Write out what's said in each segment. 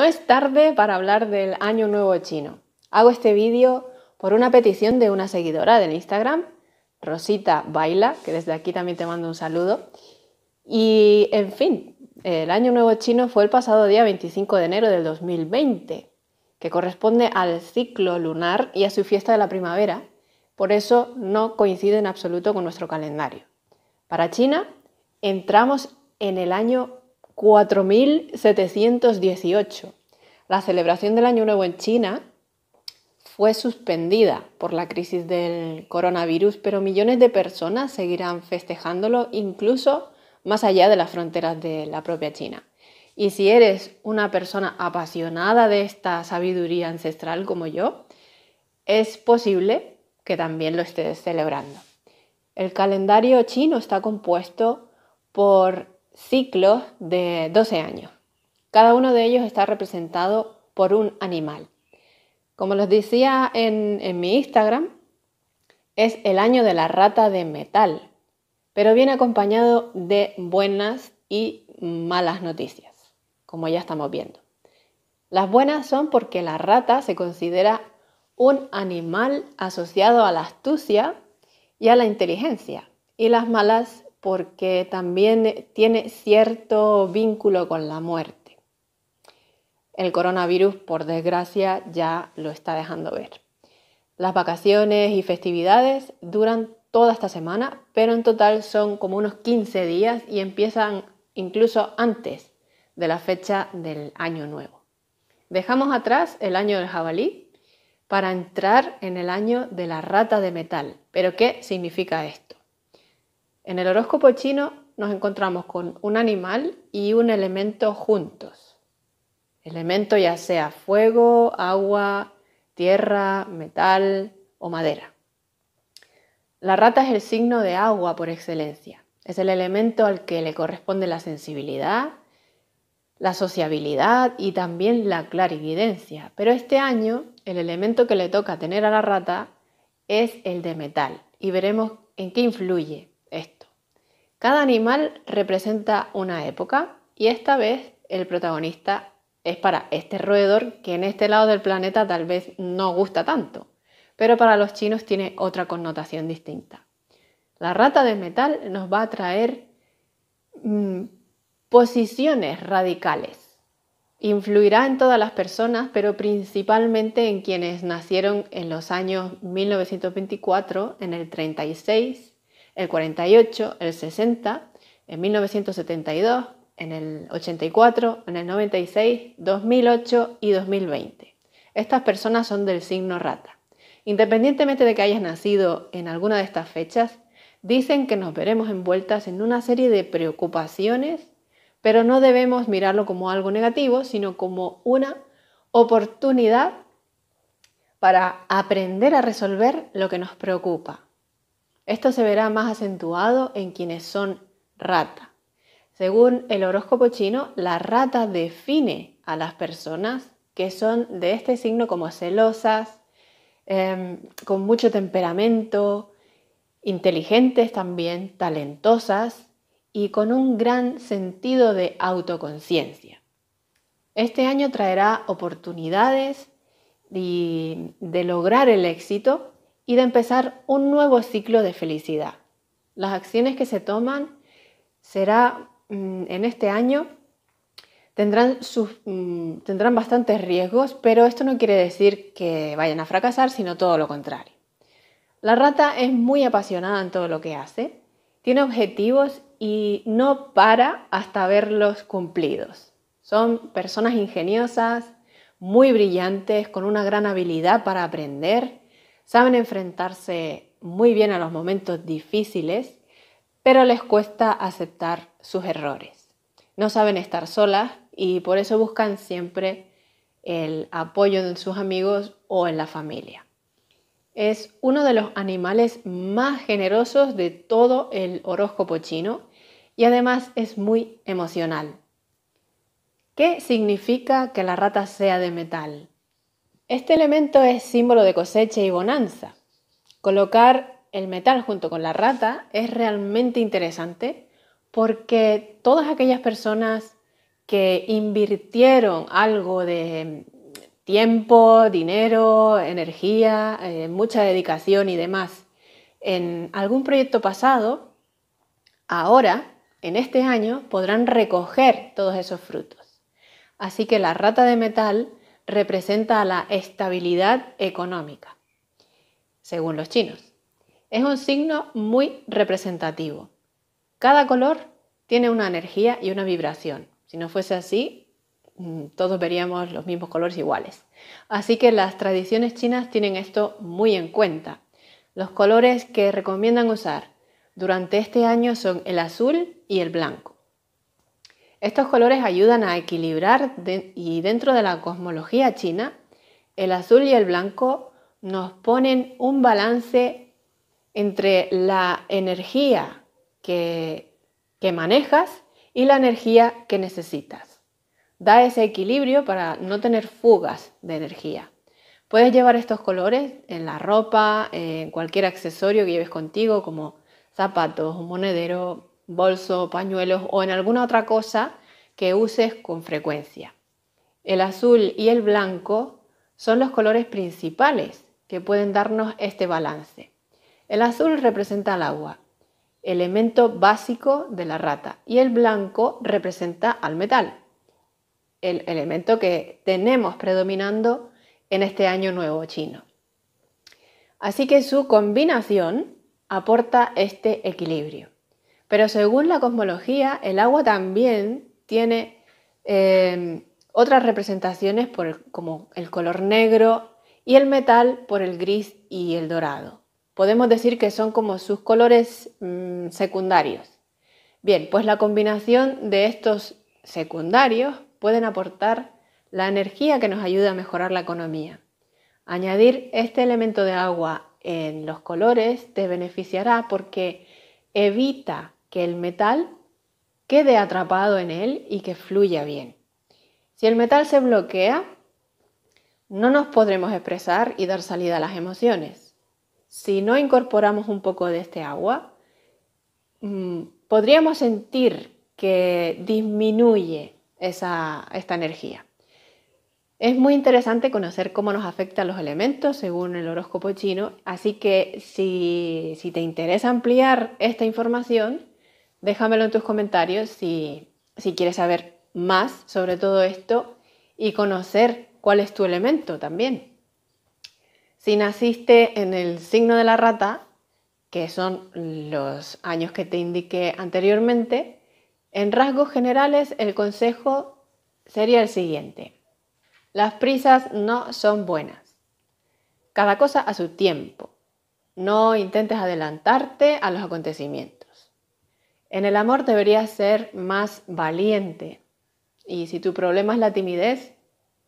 No es tarde para hablar del Año Nuevo Chino. Hago este vídeo por una petición de una seguidora del Instagram, Rosita Baila, que desde aquí también te mando un saludo. Y, en fin, el Año Nuevo Chino fue el pasado día 25 de enero del 2020, que corresponde al ciclo lunar y a su fiesta de la primavera. Por eso no coincide en absoluto con nuestro calendario. Para China, entramos en el año 4718. La celebración del Año Nuevo en China fue suspendida por la crisis del coronavirus, pero millones de personas seguirán festejándolo incluso más allá de las fronteras de la propia China. Y si eres una persona apasionada de esta sabiduría ancestral como yo, es posible que también lo estés celebrando. El calendario chino está compuesto por ciclos de 12 años. Cada uno de ellos está representado por un animal. Como les decía en, en mi Instagram, es el año de la rata de metal, pero viene acompañado de buenas y malas noticias, como ya estamos viendo. Las buenas son porque la rata se considera un animal asociado a la astucia y a la inteligencia, y las malas porque también eh, tiene cierto vínculo con la muerte. El coronavirus, por desgracia, ya lo está dejando ver. Las vacaciones y festividades duran toda esta semana, pero en total son como unos 15 días y empiezan incluso antes de la fecha del año nuevo. Dejamos atrás el año del jabalí para entrar en el año de la rata de metal. ¿Pero qué significa esto? En el horóscopo chino nos encontramos con un animal y un elemento juntos. Elemento ya sea fuego, agua, tierra, metal o madera. La rata es el signo de agua por excelencia. Es el elemento al que le corresponde la sensibilidad, la sociabilidad y también la clarividencia. Pero este año el elemento que le toca tener a la rata es el de metal y veremos en qué influye cada animal representa una época y esta vez el protagonista es para este roedor que en este lado del planeta tal vez no gusta tanto, pero para los chinos tiene otra connotación distinta. La rata de metal nos va a traer mm, posiciones radicales. Influirá en todas las personas, pero principalmente en quienes nacieron en los años 1924, en el 36 el 48, el 60, en 1972, en el 84, en el 96, 2008 y 2020. Estas personas son del signo rata. Independientemente de que hayas nacido en alguna de estas fechas, dicen que nos veremos envueltas en una serie de preocupaciones, pero no debemos mirarlo como algo negativo, sino como una oportunidad para aprender a resolver lo que nos preocupa. Esto se verá más acentuado en quienes son rata. Según el horóscopo chino, la rata define a las personas que son de este signo como celosas, em, con mucho temperamento, inteligentes también, talentosas y con un gran sentido de autoconciencia. Este año traerá oportunidades de lograr el éxito y de empezar un nuevo ciclo de felicidad. Las acciones que se toman será mm, en este año tendrán, mm, tendrán bastantes riesgos, pero esto no quiere decir que vayan a fracasar, sino todo lo contrario. La rata es muy apasionada en todo lo que hace, tiene objetivos y no para hasta verlos cumplidos. Son personas ingeniosas, muy brillantes, con una gran habilidad para aprender Saben enfrentarse muy bien a los momentos difíciles, pero les cuesta aceptar sus errores. No saben estar solas y por eso buscan siempre el apoyo de sus amigos o en la familia. Es uno de los animales más generosos de todo el horóscopo chino y además es muy emocional. ¿Qué significa que la rata sea de metal? Este elemento es símbolo de cosecha y bonanza. Colocar el metal junto con la rata es realmente interesante porque todas aquellas personas que invirtieron algo de tiempo, dinero, energía, eh, mucha dedicación y demás en algún proyecto pasado, ahora, en este año, podrán recoger todos esos frutos. Así que la rata de metal representa la estabilidad económica, según los chinos. Es un signo muy representativo. Cada color tiene una energía y una vibración. Si no fuese así, mm, todos veríamos los mismos colores iguales. Así que las tradiciones chinas tienen esto muy en cuenta. Los colores que recomiendan usar durante este año son el azul y el blanco. Estos colores ayudan a equilibrar y dentro de la cosmología china, el azul y el blanco nos ponen un balance entre la energía que, que manejas y la energía que necesitas. Da ese equilibrio para no tener fugas de energía. Puedes llevar estos colores en la ropa, en cualquier accesorio que lleves contigo, como zapatos, un monedero, bolso, pañuelos o en alguna otra cosa que uses con frecuencia. El azul y el blanco son los colores principales que pueden darnos este balance. El azul representa el agua, elemento básico de la rata, y el blanco representa al metal, el elemento que tenemos predominando en este año nuevo chino. Así que su combinación aporta este equilibrio. Pero según la cosmología, el agua también tiene em, otras representaciones como el color negro y el metal por el gris y el dorado. Podemos decir que son como sus colores mm, secundarios. Bien, pues la combinación de estos secundarios pueden aportar la energía que nos ayuda a mejorar la economía. Añadir este elemento de agua en los colores te beneficiará porque evita que el metal quede atrapado en él y que fluya bien. Si el metal se bloquea, no nos podremos expresar y dar salida a las emociones. Si no incorporamos un poco de este agua, mm, podríamos sentir que disminuye esa, esta energía. Es muy interesante conocer cómo nos afectan los elementos según el horóscopo chino, así que si te interesa ampliar esta información, Déjamelo en tus comentarios si, quieres saber más sobre todo esto y conocer cuál es tu elemento también. Si naciste en el signo de la rata, que son los años que te indiqué anteriormente, en rasgos generales el consejo sería el siguiente. Las prisas no son buenas. Cada cosa a su tiempo. No intentes adelantarte a los acontecimientos. En el amor deberías ser más valiente. Y si tu problema es la timidez,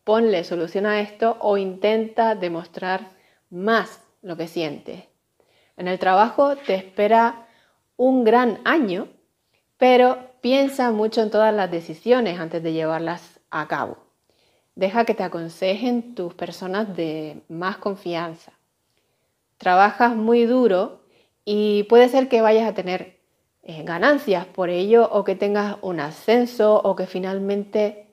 ponle solución a esto o intenta demostrar más lo que sientes. En el trabajo te espera un gran año, pero piensa mucho en todas las decisiones antes de llevarlas a cabo. Deja que te aconsejen tus personas de más confianza. Trabajas muy duro y puede ser que vayas a tener eh, ganancias por ello o que tengas un ascenso o que finalmente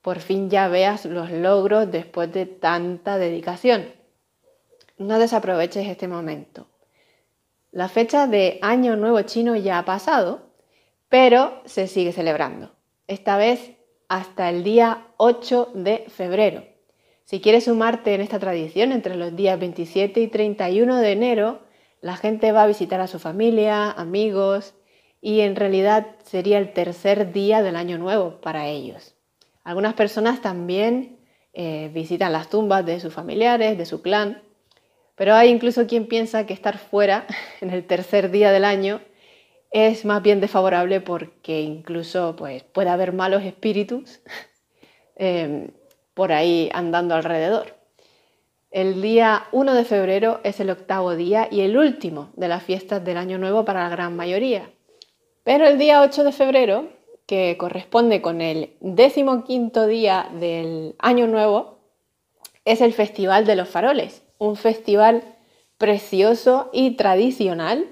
por fin ya veas los logros después de tanta dedicación. No desaproveches este momento. La fecha de Año Nuevo Chino ya ha pasado, pero se sigue celebrando. Esta vez hasta el día 8 de febrero. Si quieres sumarte en esta tradición, entre los días 27 y 31 de enero, la gente va a visitar a su familia, amigos, y en realidad sería el tercer día del año nuevo para ellos. Algunas personas también eh, visitan las tumbas de sus familiares, de su clan, pero hay incluso quien piensa que estar fuera en el tercer día del año es más bien desfavorable porque incluso pues, puede haber malos espíritus em, por ahí andando alrededor. El día 1 de febrero es el octavo día y el último de las fiestas del Año Nuevo para la gran mayoría. Pero el día 8 de febrero, que corresponde con el quinto día del Año Nuevo, es el Festival de los Faroles, un festival precioso y tradicional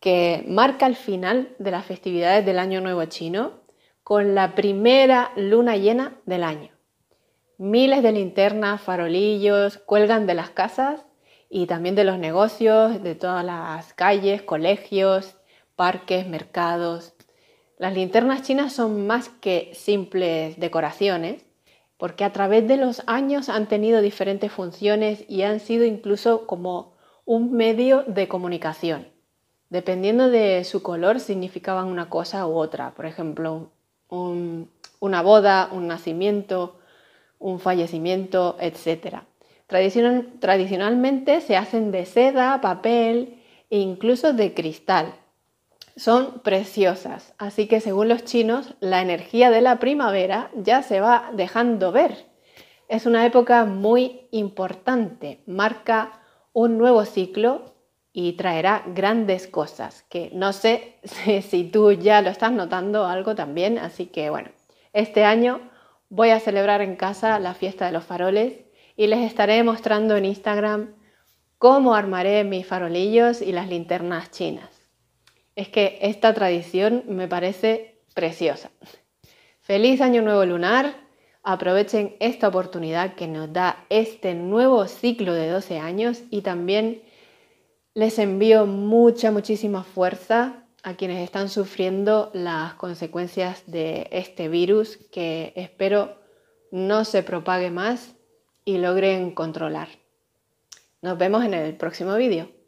que marca el final de las festividades del Año Nuevo chino con la primera luna llena del año. Miles de linternas, farolillos cuelgan de las casas y también de los negocios, de todas las calles, colegios, parques, mercados. Las linternas chinas son más que simples decoraciones, porque a través de los años han tenido diferentes funciones y han sido incluso como un medio de comunicación. Dependiendo de su color significaban una cosa u otra. Por ejemplo, una boda, un nacimiento, un fallecimiento, etc. tradicionalmente se hacen de seda, papel e incluso de cristal son preciosas, así que según los chinos, la energía de la primavera ya se va dejando ver. Es una época muy importante, marca un nuevo ciclo y traerá grandes cosas, que no sé si tú ya lo estás notando algo también, así que bueno, este año voy a celebrar en casa la fiesta de los faroles y les estaré mostrando en Instagram cómo armaré mis farolillos y las linternas chinas es que esta tradición me parece preciosa. Feliz Año Nuevo Lunar, aprovechen esta oportunidad que nos da este nuevo ciclo de 12 años y también les envío mucha, muchísima fuerza a quienes están sufriendo las consecuencias de este virus que espero no se propague más y logren controlar. Nos vemos en el próximo vídeo.